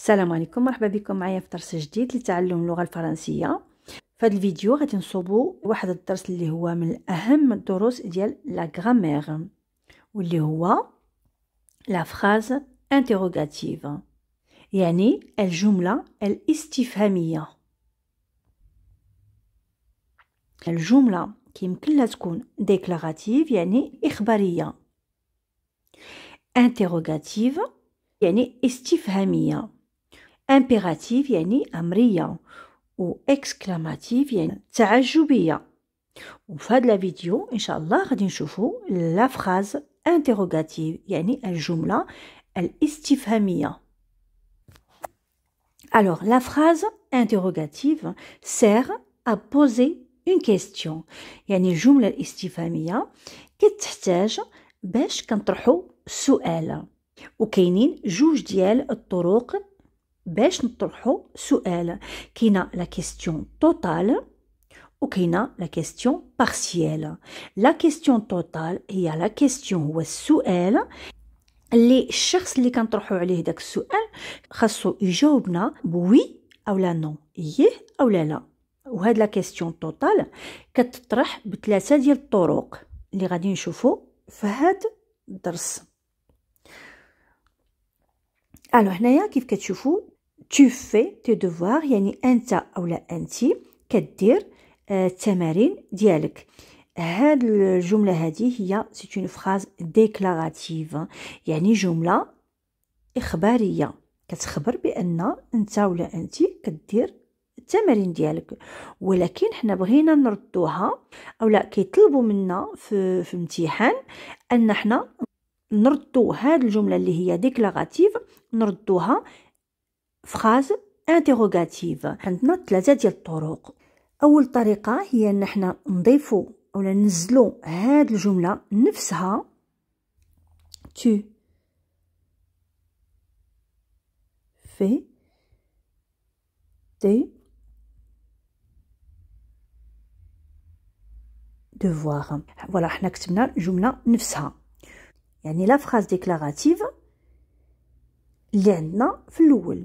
السلام عليكم مرحبا بكم معايا في درس جديد لتعلم اللغه الفرنسيه في هذا الفيديو غادي نصوبوا واحد الدرس اللي هو من اهم الدروس ديال لا غرامير واللي هو لا فراز انتيروغاتيف يعني الجمله الاستفهاميه الجمله كيمكن لها تكون ديكلاراتيف يعني اخباريه انتيروغاتيف يعني استفهاميه Impérative, yani amriya. Ou exclamative, yani taajjubia. Au fin de la vidéo, inshallah, nous allons voir la phrase interrogative, yani la jumla al-istifamia. Alors, la phrase interrogative sert à poser une question. Yani al-jumla al-istifamia, qui besh bench, quand on Ou, juge diel باش نطرحوا سؤال كاينه لا كيستيون توتال وكاينه لا كيستيون بارسييل لا كيستيون توتال هي لا كيستيون هو السؤال اللي الشخص اللي كنطرحوا عليه داك السؤال خاصو يجاوبنا بوي او لا نو ايه او لا لا وهاد لا كيستيون توتال كتطرح بثلاثه ديال الطرق اللي غادي نشوفو في هاد الدرس الو هنايا كيف كتشوفوا tu fais tes devoirs يعني انت لا انت كدير التمارين ديالك هاد الجملة هذه هي سي اون فراز ديكلاراتيف يعني جملة إخبارية كتخبر بأن أنت ولا أنت كدير التمارين ديالك ولكن حنا بغينا نردوها او لا كيطلبوا منا في في امتحان ان حنا نردو هاد الجمله اللي هي ديكلاراتيف نردوها فراز انتروغاتيف عندنا ثلاثه ديال الطرق اول طريقه هي ان احنا نضيفوا اولا ننزلوا هاد الجمله نفسها تو في دي devoir فوالا حنا كتبنا الجمله نفسها يعني لا فراز ديكلاراتيف اللي عندنا في الاول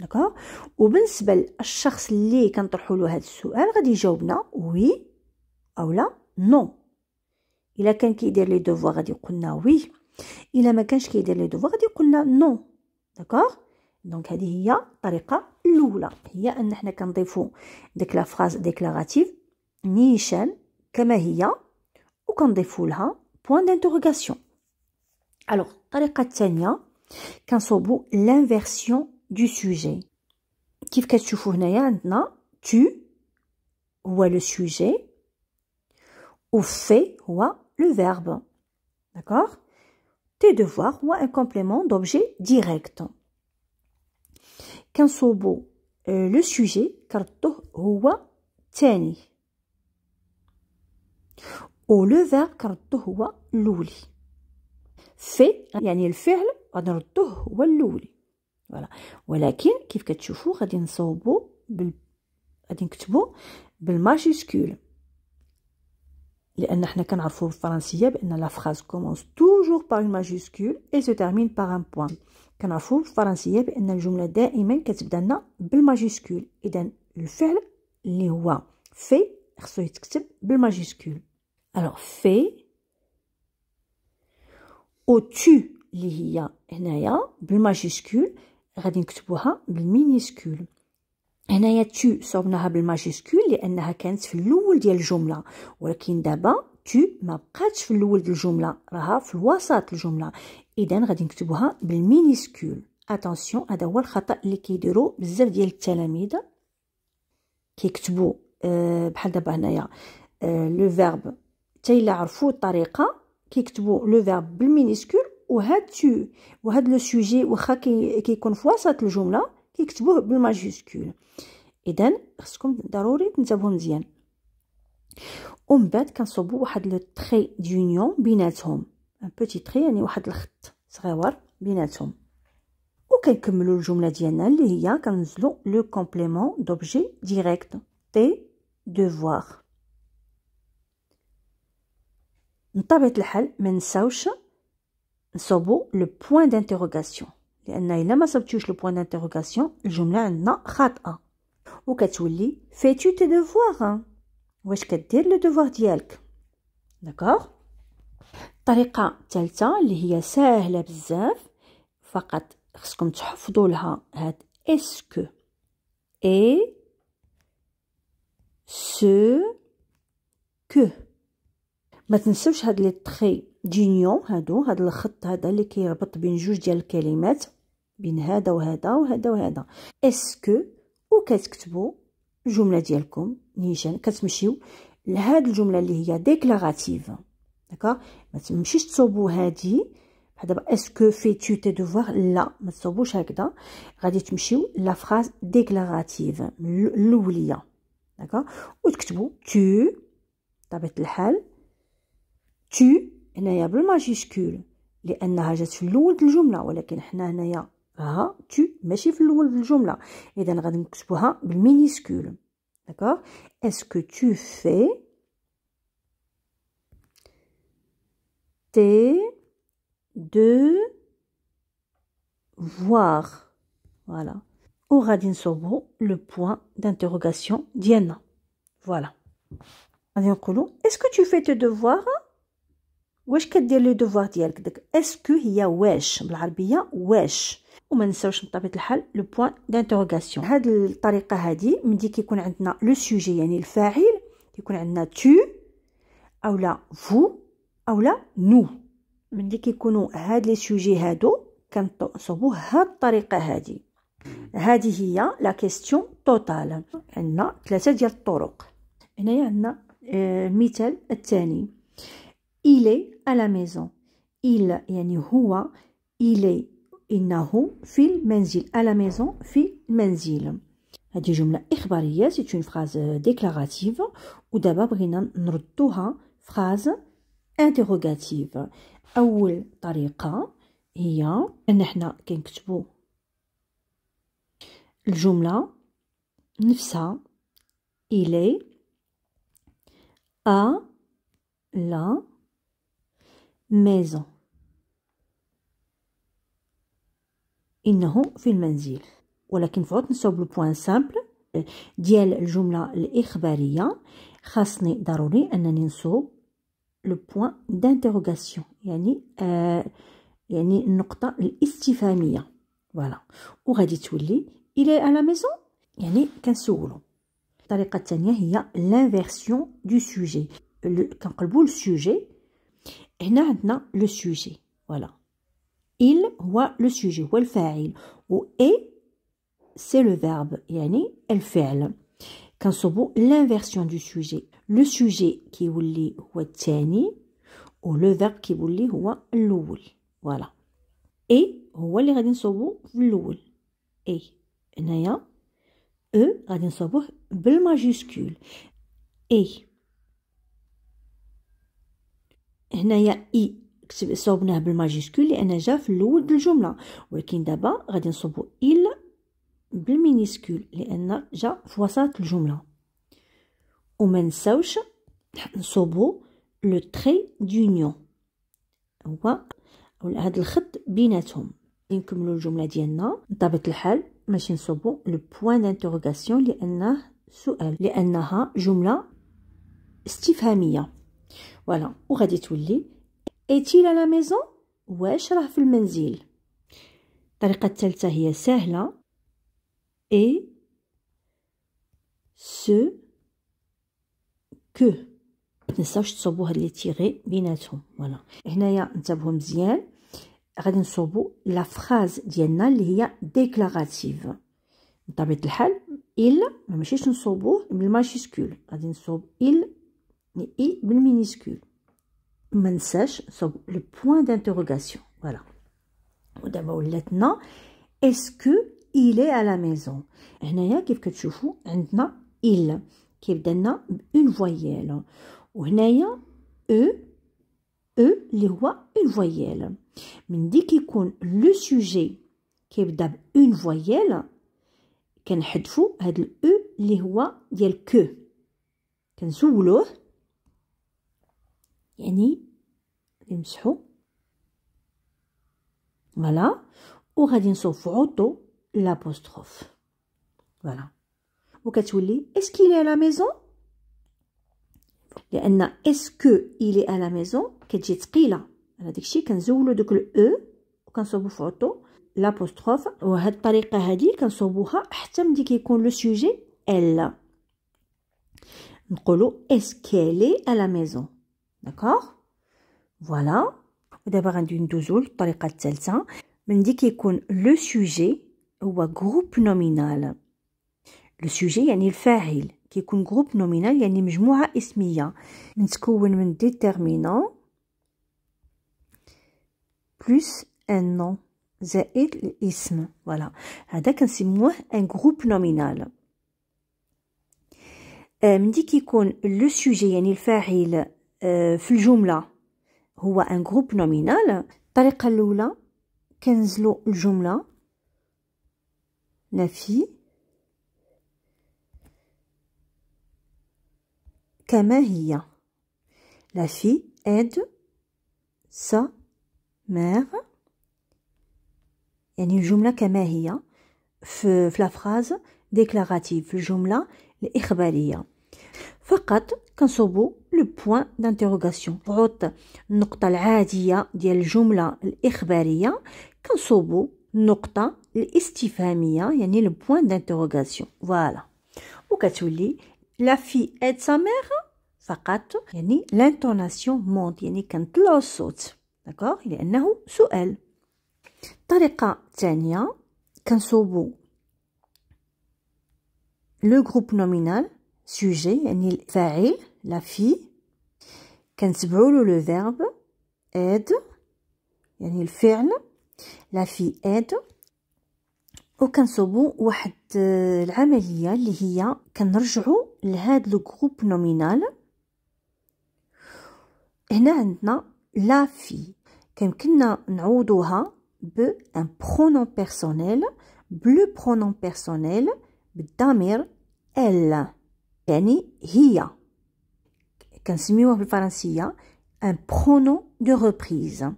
داكوغ وبالنسبه للشخص اللي كنطرحوا له هذا السؤال غادي يجاوبنا وي او لا نو الا كان كيدير لي دوفوار غادي يقولنا وي الا ما كانش كيدير لي دوفوار غادي يقولنا نو داكوغ دونك هذه هي الطريقه الاولى هي ان حنا كنضيفوا ديك لا فراز ديكلاراتيف نيشان كما هي وكنضيفوا لها بوان دانتيغوغاسيون الوغ الطريقه الثانيه كنصوبوا لانفيرسيون Du sujet qu'est-ce que tu fournis maintenant tu ou le sujet ou fait ou le verbe d'accord tes devoirs ou un complément d'objet direct qu'un saut euh, le sujet car tout ou à tani le verbe car tu ou luli. loulie fait il fait le car tu ou à فوالا ولكن كيف كتشوفوا غادي نصاوبوا بال... غادي نكتبوا بالماجيسكول لان حنا كنعرفوا الفرنسيه بان لا فراز كومونس توجور بار ماجيسكول اي سو تيرمين بار ان بوين كنعرفوا بالفرنسيه بان الجمله دائما كتبدا لنا بالماجيسكول اذا الفعل اللي هو في خصو يتكتب بالماجيسكول الوغ في او تو اللي هي هنايا بالماجيسكول غادي نكتبوها بالمينيسكول هنايا تو صوبناها بالماجيسكول لانها كانت في الاول ديال الجمله ولكن دابا تو ما بقاتش في الاول ديال الجمله راها في الوسط الجمله اذا غادي نكتبوها بالمينيسكول اتونسيون هذا هو الخطا اللي كيديروا بزاف ديال التلاميذ كيكتبوا أه بحال دابا هنايا لو فيرب حتى الا عرفوا الطريقه كيكتبوا لو فيرب بالمينيسكول وهاد تو وهاد لو سوجي واخا كي كيكون في وسط الجمله كيكتبوه بالماجيسكول اذا خصكم ضروري تنتبهوا مزيان ومن بعد كنصوبوا واحد لو تري دونيون بيناتهم ان بوتي تري يعني واحد الخط صغيور بيناتهم وكنكملوا الجمله ديالنا اللي هي كنزلو لو كومبليمون دوبجي ديريكت تي دوفوار بطبيعه الحال ما نساوش Le point d'interrogation. pas le point d'interrogation. Le jumelin tu fais-tu tes devoirs. Hein? Ou que tu as le devoir D'accord La télé, c'est très simple. Faut savoir si tu as est-ce que et ce que. maintenant pas دينيون هادو هاد الخط هذا اللي كيربط بين جوج ديال الكلمات بين هذا وهذا وهذا وهذا اسكو وكتكتبوا الجمله ديالكم نيشان كتمشيو لهاد الجمله اللي هي ديكلاراتيف داكا ما تمشيش تصوبوا هادي بحال دابا اسكو في تو تي دوفوار لا ما تصوبوش هكذا غادي تمشيو لا فراز ديكلاراتيف الاوليه داكا وتكتبوا تو بطبيعه الحال تو Il n'y a pas de majuscule. Il y a un âge sur le jumeau. Mais il n'y a pas de majuscule sur le jumeau. Donc, on a le minuscule. D'accord Est-ce que tu fais tes devoirs Voilà. Au radin le point d'interrogation d'Iéna. Voilà. On va Est-ce que tu fais tes devoirs واش كدير لي دوفوار ديالك داك اسكو هي واش بالعربيه واش وما نساوش بطبيعه الحال لو بوين دانتيروغاسيون هاد الطريقه هادي ملي كيكون عندنا لو سوجي يعني الفاعل كيكون عندنا تو اولا فو اولا نو ملي كيكونوا هاد لي سوجي هادو كنصوبو هاد الطريقه هادي هادي هي لا كيستيون توتال عندنا ثلاثه ديال الطرق هنايا عندنا آه، المثال الثاني il est à la maison. Il, y a ni huwa, il est, innahu, fil menzil, à la maison, fil menzil. C'est une phrase euh, déclarative ou d'abord, une phrase interrogative. أول طريقة هي أن احنا كنكتبو الجملة نفسها إلي أ لا Maison. Il n'y pas de Nous le point simple. Eh, d'iel jumla le point d'interrogation. Nous avons le point d'interrogation. le point d'interrogation. ou Il est à la maison. Il y a de La l'inversion du sujet. Quand le sujet, et maintenant, le sujet. Voilà. Il oua le sujet. Ou elle fait. Ou c'est le verbe elle fait Quand on l'inversion du sujet, le sujet qui voulait le ou ou le verbe qui voulait lire ou Voilà. Et ou a le Et. Et. E, le majuscule. Et. هنايا اي كتب صوبناه بالماجيسكول لان جا في الاول د الجمله ولكن دابا غادي نصوبو الا بالمينيسكول لان جا في وسط الجمله وما نساوش نصوبو لو تري دونيون هو هذا الخط بيناتهم نكملو الجمله ديالنا بطبيعه الحال ماشي نصوبو لو بوين دانتيروغاسيون لانه سؤال لانها جمله استفهاميه فوالا وغادي تولي ايتيل على ميزون واش راه في المنزل الطريقه الثالثه هي سهله اي سو كو متنساوش تصوبوا هاد لي تيغي بيناتهم فوالا هنايا انتبهوا مزيان غادي نصوبوا لا فراز ديالنا اللي هي ديكلاراتيف بطبيعه الحال الا ما ماشيش نصوبوه بالماجيسكول غادي نصوب il il i minuscule. c'est le point d'interrogation. Voilà. D'abord, le est-ce qu'il est à la maison Il il, qui est une voyelle. Ou il e, e, les rois, une voyelle. Mais dit qu'il le sujet qui est une voyelle, qu'il e, les roi il que. Qu'il Yannick, voilà. On a photo l'apostrophe. Voilà. Est-ce qu'il est à la maison? est-ce qu'il est à la maison? Qu'est-ce que j'ai que le e. On dit photo l'apostrophe. On a dit que c'était un peu de que le sujet. Elle. On est-ce qu'elle est à la maison? D'accord Voilà. On a rendu une dose pour les quatre cellules. On me dit que le sujet est un groupe nominal. Le sujet est un groupe nominal. Il y a un groupe nominal qui est un nom nom nom. Il y a un déterminant plus un nom. C'est l'isme. Voilà. On me dit que c'est un groupe nominal. On euh, me dit que le sujet est un groupe nominal. آه، في الجملة هو ان جروب نومينال الطريقة الأولى كنزلو الجملة نفي كما هي La fille aide sa mère. يعني الجملة كما هي في, في la phrase في الجملة الإخبارية Fakat, kansobo le point d'interrogation. Rout, nokta l'aadia, diel jumla l'echberia, kansobo, nokta l'estifamia, yanni le point d'interrogation. Voilà. Ou katouli, la fille aide sa mère, fakat, yanni l'intonation monte, yanni kant l'os saut. D'accord? Il est en haut, sou elle. Tarika taniya, le groupe nominal. sujet يعني الفاعل لا في كنتبعوا له لو فيرب aide يعني الفعل لا في aide وكنصوبوا واحد العمليه اللي هي كنرجعوا لهاد لو جروب نومينال هنا عندنا لا في كيمكننا نعوضوها ب ان برونون بيرسونيل بلو برونون بيرسونيل بالضمير ال il y a, un pronom de reprise.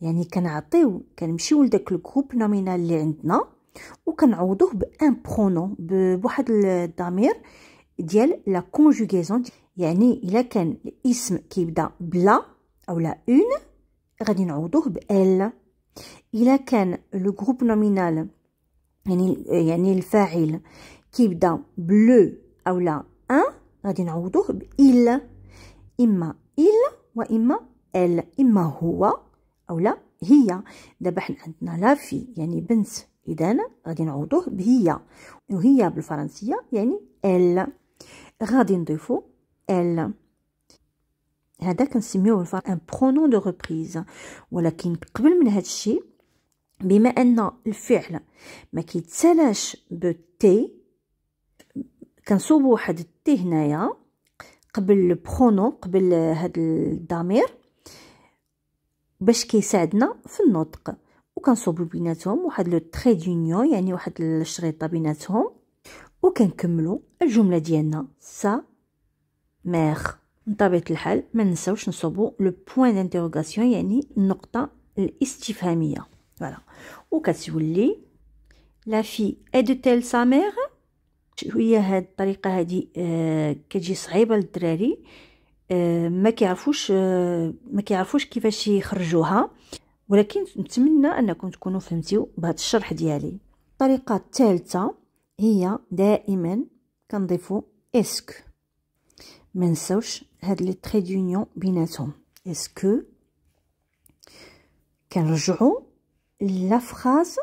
Il y a un le groupe nominal est un pronom, de d'amir, la conjugaison. il y a un l'isme qui est dans blanc ou la une, Il y le groupe nominal, qui est dans bleu de غادي نعوضوه الا إما إلا وإما ال إما هو أو لا هي دابا حنا عندنا لا في يعني بنت إذا غادي نعوضوه بهي وهي بالفرنسية يعني ال غادي نضيفو ال هذا كنسميوه بالفرنسية ان برونون دو ريبريز ولكن قبل من هذا الشيء بما ان الفعل ما كيتسالاش بو تي كنصوب واحد التي هنايا قبل البرونو قبل هاد الضمير باش كيساعدنا في النطق وكنصوب بيناتهم واحد لو تري دونيون يعني واحد الشريطه بيناتهم وكنكملوا الجمله ديالنا سا مير من طبيعه الحال ما ننساوش نصوبو لو بوين دانتيروغاسيون يعني النقطه الاستفهاميه فوالا وكتولي لا في اي دو تيل سا مير شويه هاد الطريقه هادي آه كتجي صعيبه للدراري آه ما كيعرفوش آه ما كيعرفوش كيفاش يخرجوها ولكن نتمنى انكم تكونوا فهمتيو بهذا الشرح ديالي الطريقه الثالثه هي دائما كنضيفوا اسك ما نساوش هاد لي تري دونيون بيناتهم اسكو كنرجعوا لا فراز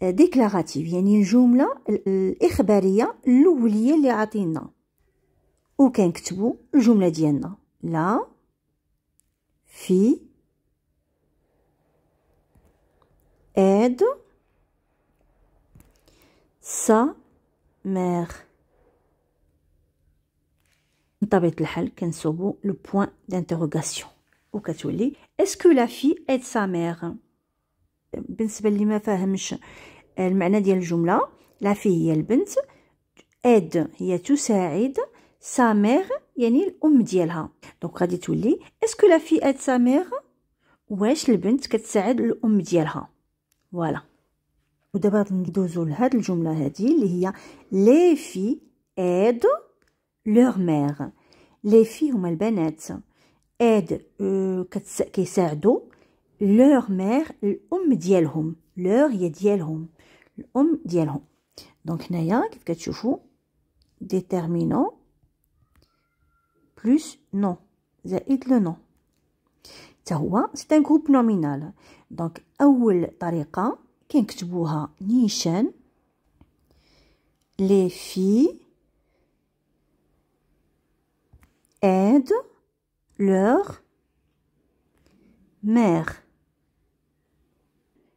déclarative, vient euh, euh, la jumelle, l'informative, la première qui a été donnée. Donc on écrit la jumelle la fille aide sa mère. On met le point d'interrogation. On est-ce que la fille aide sa mère بالنسبه اللي ما فاهمش آه، المعنى ديال الجمله لافي هي البنت اد هي تساعد سا ميغ يعني الام ديالها دونك غادي تولي اسكو لافي اد سا ميغ واش البنت كتساعد الام ديالها فوالا ودابا ندوزو لهاد الجمله هادي اللي هي لي في اد لور ميغ لي في هما البنات اد euh، كيساعدو leur mère, l'homme dielhum. Leur y dielhum. L'um dielhum. Donc, naya, kifkatchoufou, déterminant, plus nom. Zaïd le nom. c'est un groupe nominal. Donc, awul tariqa, c'est Nishan les filles aident leur mère.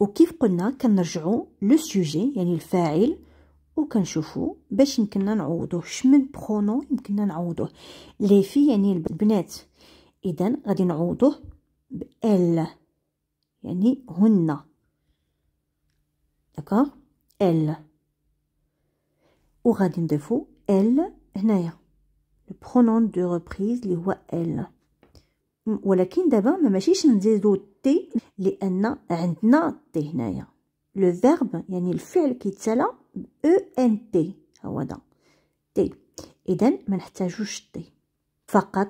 وكيف قلنا كنرجعو لو سوجي يعني الفاعل وكنشوفو باش يمكننا نعوضوه شمن برونو يمكننا نعوضوه لي في يعني البنات اذا غادي نعوضوه ب ال يعني هن داكوغ ال وغادي نضيفو ال هنايا بخونون دو ريبريز اللي هو ال ولكن دابا ما ماشيش نزيدو Le verbe, y a fil qui e, Et Donc, on pas va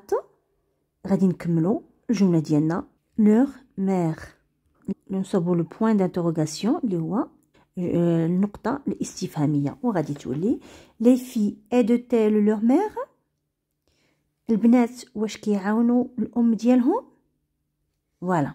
radin le leur mère. nous avons le point d'interrogation, Nous est euh, le point d'extrême. On les filles aident-elles leur mère Les filles, elles aident-elles leur mère Voilà.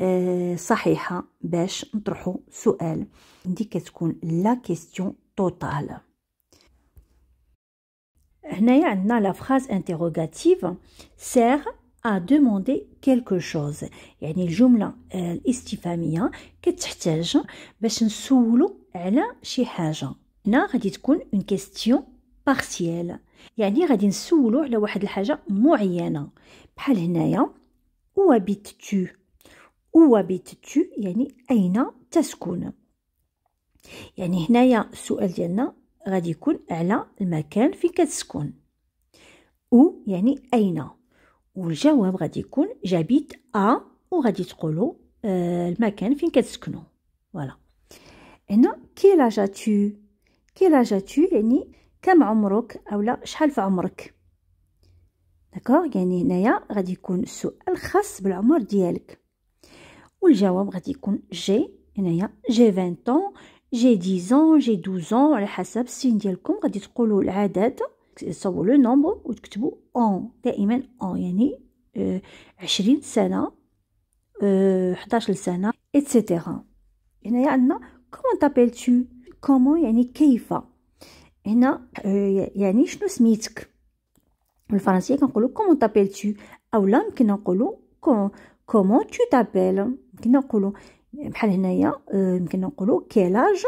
آه، صحيحه باش نطرحوا سؤال دي كتكون لا كيستيون توتال هنايا عندنا لا فراز انتيروغاتيف سير ا دوموندي كلكو شوز يعني الجمله آه، الاستفهاميه كتحتاج باش نسولو على شي حاجه هنا غادي تكون اون كيستيون بارسييل يعني غادي نسولو على واحد الحاجه معينه بحال هنايا وابيت تو بيتتو يعني أين تسكن يعني هنايا السؤال ديالنا غادي يكون على المكان فين كتسكن أو يعني أين والجواب غادي يكون جابيت أ وغادي تقولوا آه، المكان فين كتسكنوا فوالا هنا كي لاجاتو كي لاجاتو يعني كم عمرك اولا شحال في عمرك داكوغ يعني هنايا غادي يكون السؤال خاص بالعمر ديالك والجواب غادي يكون جي هنايا جي 20 طون جي 10 ans جي 12 ans على حسب السن ديالكم غادي تقولوا العدد تصاوبوا لو نومبر وتكتبوا اون دائما اون يعني آه، عشرين سنة 11 آه، سنة ايتترا هنايا عندنا كومون تابيل تو كومون يعني كيف هنا آه، يعني شنو سميتك بالفرنسية كنقولوا كومون تابيل تو اولا يمكن نقولوا comment tu t'appelles يمكن نقولوا بحال هنايا يمكن نقولوا quel âge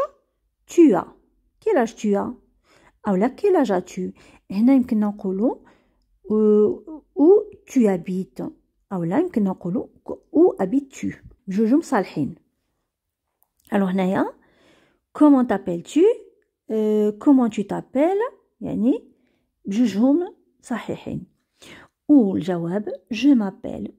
tu as quel âge tu as Ou لا quel âge as-tu هنا يمكن نقولوا où tu habites là, on يمكن نقولوا où habites-tu جوج مصالحين alors هنايا comment t'appelles-tu euh, comment tu t'appelles يعني بجوجهم صحيحين والجواب je m'appelle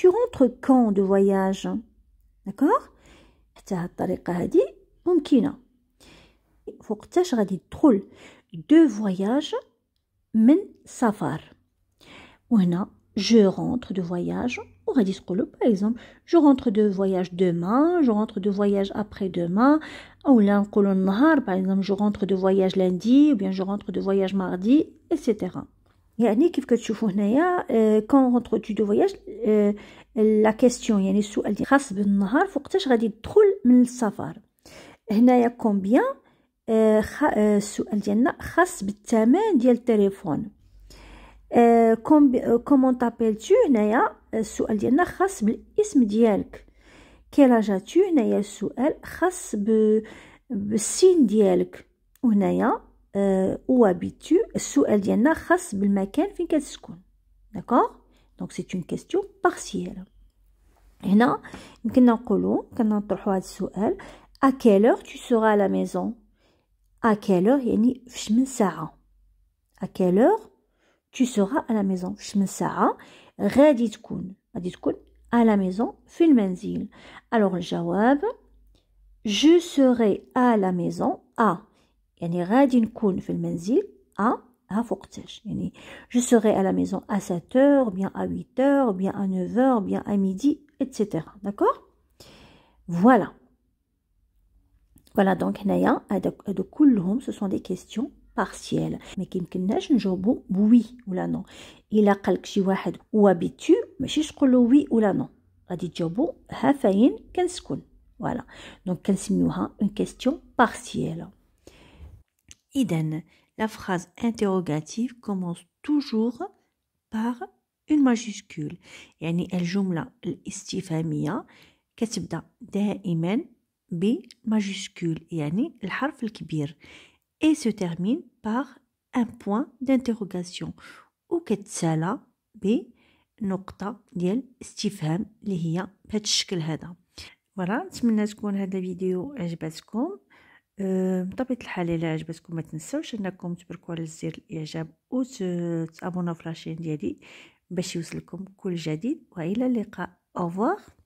tu rentres quand de voyage D'accord De voyage, men safar. Je rentre de voyage, par exemple, je rentre de voyage demain, je rentre de voyage après-demain, ou l'un par exemple, je rentre de voyage lundi, ou bien je rentre de voyage mardi, etc. يعني كيف كتشوفوا هنايا كون غونتر تو دو فواياج لا كيسيون يعني السؤال دي خاص بالنهار فوقتاش غادي تدخل من السفر هنايا كومبيان آه، آه، السؤال ديالنا خاص بالثمن ديال التليفون كومون تابيل تو هنايا السؤال ديالنا خاص بالاسم ديالك كيلاجا تو هنايا السؤال خاص بالسين ديالك وهنايا Euh, où habites-tu Sous El Diana, khas bil makan fin katskoun. D'accord Donc c'est une question partielle. Et là, m'kenna koulou, m'kenna t'rouha de à quelle heure tu seras à la maison À quelle heure yani f'chmen sa'a À quelle heure tu seras à la maison f'chmen sa'a Redit koun. Redit koun à la maison fil menzil. Alors, le jawab, je serai à la maison à. Je serai à la maison à 7 heures, bien à 8 heures, bien à 9 heures, bien à midi, etc. D'accord Voilà. Voilà donc, ce sont des questions partielles. Mais qui ne sont pas les Oui ou non. Il y a quelques choses ou habitudes, mais je suis le oui ou non. Il y a des questions qui Voilà. Donc, il y une question partielle. Iden, la phrase interrogative commence toujours par une majuscule. Yani el majuscule et se termine par un point d'interrogation ou katsala b نقطة ديال استفهام اللي vous بهذا الشكل بطبيعه الحال الا عجبتكم ما تنساوش انكم تبركوا على زر الاعجاب وتابوناو في لاشين ديالي باش يوصلكم كل جديد والى اللقاء اوفر